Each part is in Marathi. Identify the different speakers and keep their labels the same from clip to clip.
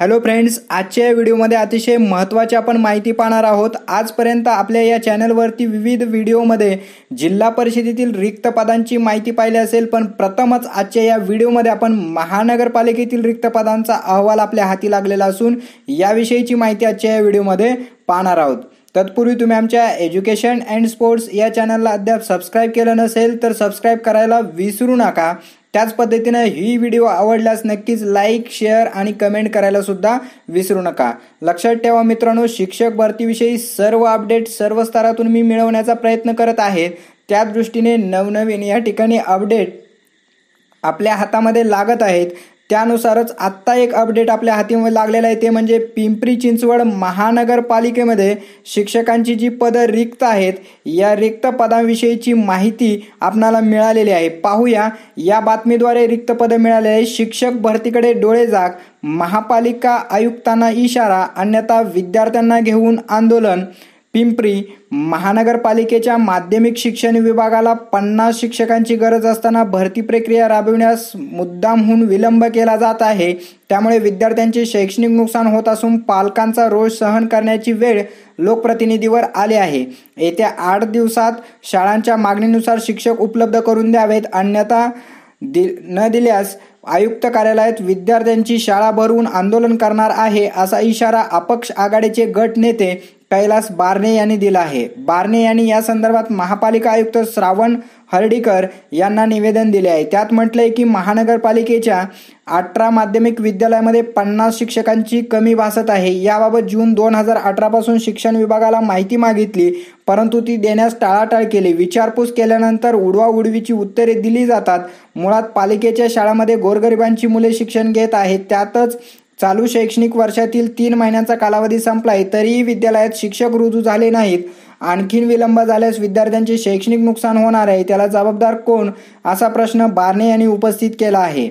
Speaker 1: हॅलो फ्रेंड्स आजच्या या व्हिडिओमध्ये अतिशय महत्त्वाची आपण माहिती पाहणार आहोत आजपर्यंत आपल्या या चॅनलवरती विविध व्हिडिओमध्ये जिल्हा परिषदेतील रिक्त पदांची माहिती पाहिली असेल पण प्रथमच आजच्या या व्हिडिओमध्ये आपण महानगरपालिकेतील रिक्त पदांचा अहवाल आपल्या हाती लागलेला असून याविषयीची माहिती आजच्या या व्हिडिओमध्ये पाहणार आहोत तत्पूर्वी तुम्ही आमच्या एज्युकेशन अँड स्पोर्ट्स या चॅनलला अद्याप सबस्क्राईब केलं नसेल तर सबस्क्राईब करायला विसरू नका त्याच पद्धतीनं ही व्हिडिओ आवडल्यास नक्कीच लाईक शेअर आणि कमेंट करायला सुद्धा विसरू नका लक्षात ठेवा मित्रांनो शिक्षक भरतीविषयी सर्व अपडेट सर्व स्तरातून मी मिळवण्याचा प्रयत्न करत आहे त्या दृष्टीने नवनवीन या ठिकाणी अपडेट आपल्या हातामध्ये लागत आहेत त्यानुसारच आत्ता एक अपडेट आपल्या हाती लागलेला आहे ते म्हणजे पिंपरी चिंचवड महानगरपालिकेमध्ये शिक्षकांची जी पदं रिक्त आहेत या रिक्त पदांविषयीची माहिती आपणाला मिळालेली आहे पाहूया या बातमीद्वारे रिक्त पदं मिळाले आहे शिक्षक भरतीकडे डोळे जाग महापालिका आयुक्तांना इशारा अन्यथा विद्यार्थ्यांना घेऊन आंदोलन पिंपरी महानगरपालिकेच्या माध्यमिक शिक्षण विभागाला पन्नास शिक्षकांची गरज असताना भरती प्रक्रिया राबविण्यास मुद्दामहून विलंब केला जात आहे त्यामुळे विद्यार्थ्यांचे शैक्षणिक नुकसान होत असून पालकांचा रोष सहन करण्याची वेळ लोकप्रतिनिधीवर आली आहे येत्या आठ दिवसात शाळांच्या मागणीनुसार शिक्षक उपलब्ध करून द्यावेत अन्यथा दि न दिल्यास आयुक्त कार्यालयात विद्यार्थ्यांची शाळा भरवून आंदोलन करणार आहे असा इशारा अपक्ष आघाडीचे गट नेते कैलास बारणे यांनी दिला आहे बारणे यांनी या संदर्भात महापालिका आयुक्त श्रावण हर्डीकर यांना निवेदन दिले आहे त्यात म्हटलंय की महानगरपालिकेच्या अठरा माध्यमिक विद्यालयामध्ये पन्नास शिक्षकांची कमी भासत आहे याबाबत जून दोन हजार अठरापासून शिक्षण विभागाला माहिती मागितली परंतु ती देण्यास टाळाटाळ केली विचारपूस केल्यानंतर उडवा उडवीची उत्तरे दिली जातात मुळात पालिकेच्या शाळामध्ये गोरगरिबांची मुले शिक्षण घेत आहेत त्यातच चालू शैक्षणिक वर्षातील तीन महिन्यांचा कालावधी संपलाय तरीही विद्यालयात शिक्षक रुजू झाले नाहीत आणखीन विलंब झाल्यास विद्यार्थ्यांचे शैक्षणिक नुकसान होणार आहे त्याला जबाबदार कोण असा प्रश्न बारणे यांनी उपस्थित केला आहे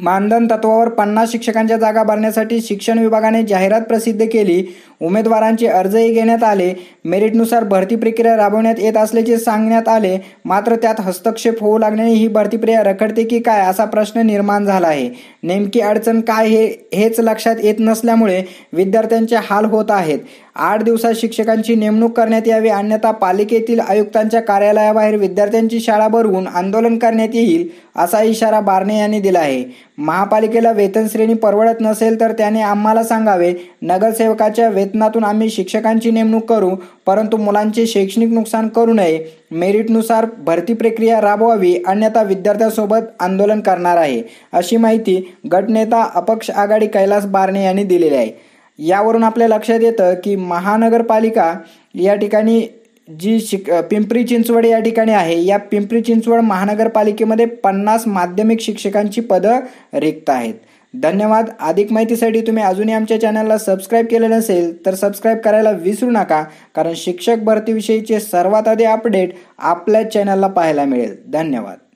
Speaker 1: मानधन तत्वावर पन्नास शिक्षकांच्या जागा भरण्यासाठी शिक्षण विभागाने जाहिरात प्रसिद्ध केली उमेदवारांचे अर्जही घेण्यात आले मेरिटनुसार भरती प्रक्रिया राबवण्यात येत असल्याचे सांगण्यात आले मात्र त्यात हस्तक्षेप होऊ लागल्याने ही भरती प्रक्रिया रखडते की काय असा प्रश्न निर्माण झाला आहे नेमकी अडचण काय हे हेच लक्षात येत नसल्यामुळे विद्यार्थ्यांचे हाल होत आहेत आठ दिवसात शिक्षकांची नेमणूक करण्यात यावी अन्यथा पालिकेतील आयुक्तांच्या कार्यालयाबाहेर विद्यार्थ्यांची शाळा भरवून आंदोलन करण्यात येईल असा इशारा बारणे यांनी दिला आहे महापालिकेला वेतन श्रेणी परवडत नसेल तर त्याने आम्हाला सांगावे नगरसेवकाच्या वेतनातून आम्ही शिक्षकांची नेमणूक करू परंतु मुलांचे शैक्षणिक नुकसान करू नये मेरिटनुसार भरती प्रक्रिया राबवावी अन्यथा विद्यार्थ्यांसोबत आंदोलन करणार आहे अशी माहिती गटनेता अपक्ष आघाडी कैलास बारणे यांनी दिलेली आहे यावरून आपल्या लक्षात येतं की महानगरपालिका या ठिकाणी जी शिक पिंपरी चिंचवड या ठिकाणी आहे या पिंपरी चिंचवड महानगरपालिकेमध्ये पन्नास माध्यमिक शिक्षकांची पदं रिक्त आहेत धन्यवाद अधिक माहितीसाठी तुम्ही अजूनही आमच्या चॅनलला सबस्क्राईब केले नसेल तर सबस्क्राईब करायला विसरू नका कारण शिक्षक भरतीविषयीचे सर्वात आधी अपडेट आपल्याच चॅनलला पाहायला मिळेल धन्यवाद